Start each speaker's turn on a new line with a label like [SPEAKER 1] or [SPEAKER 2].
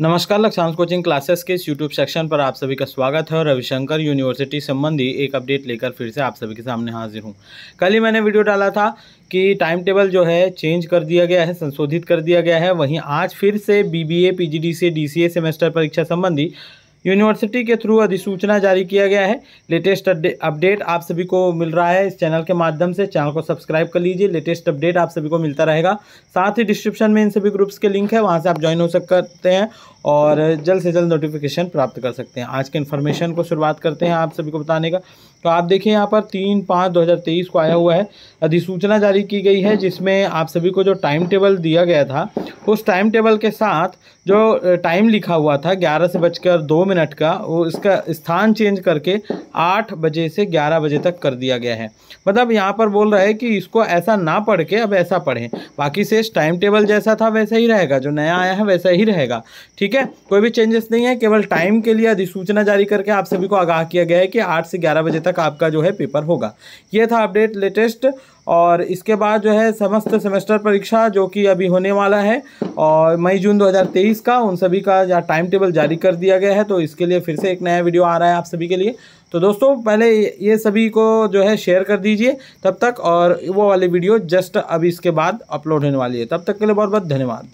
[SPEAKER 1] नमस्कार लक्षांश coaching classes के इस यूट्यूब सेक्शन पर आप सभी का स्वागत है और रविशंकर यूनिवर्सिटी संबंधी एक अपडेट लेकर फिर से आप सभी के सामने हाजिर हूँ कल ही मैंने वीडियो डाला था कि टाइम टेबल जो है चेंज कर दिया गया है संशोधित कर दिया गया है वहीं आज फिर से बीबीए पीजीडीसी डीसीए सेमेस्टर परीक्षा संबंधी यूनिवर्सिटी के थ्रू अधिसूचना जारी किया गया है लेटेस्ट अपडेट आप सभी को मिल रहा है इस चैनल के माध्यम से चैनल को सब्सक्राइब कर लीजिए लेटेस्ट अपडेट आप सभी को मिलता रहेगा साथ ही डिस्क्रिप्शन में इन सभी ग्रुप्स के लिंक है वहाँ से आप ज्वाइन हो सकते हैं और जल्द से जल्द नोटिफिकेशन प्राप्त कर सकते हैं आज के इन्फॉर्मेशन को शुरुआत करते हैं आप सभी को बताने का तो आप देखिए यहाँ पर तीन पाँच दो को आया हुआ है अधिसूचना जारी की गई है जिसमें आप सभी को जो टाइम टेबल दिया गया था उस टाइम टेबल के साथ जो टाइम लिखा हुआ था ग्यारह से बजकर दो मिनट का वो इसका स्थान चेंज करके आठ बजे से ग्यारह बजे तक कर दिया गया है मतलब यहाँ पर बोल रहा है कि इसको ऐसा ना पढ़ के अब ऐसा पढ़ें बाकी से टाइम टेबल जैसा था वैसा ही रहेगा जो नया आया है वैसा ही रहेगा ठीक है कोई भी चेंजेस नहीं है केवल टाइम के लिए अधिसूचना जारी करके आप सभी को आगाह किया गया है कि आठ से ग्यारह बजे तक आपका जो है पेपर होगा ये था अपडेट लेटेस्ट और इसके बाद जो है समस्त सेमेस्टर परीक्षा जो कि अभी होने वाला है और मई जून 2023 का उन सभी का जा, टाइम टेबल जारी कर दिया गया है तो इसके लिए फिर से एक नया वीडियो आ रहा है आप सभी के लिए तो दोस्तों पहले ये सभी को जो है शेयर कर दीजिए तब तक और वो वाली वीडियो जस्ट अभी इसके बाद अपलोड होने वाली है तब तक के लिए बहुत बहुत धन्यवाद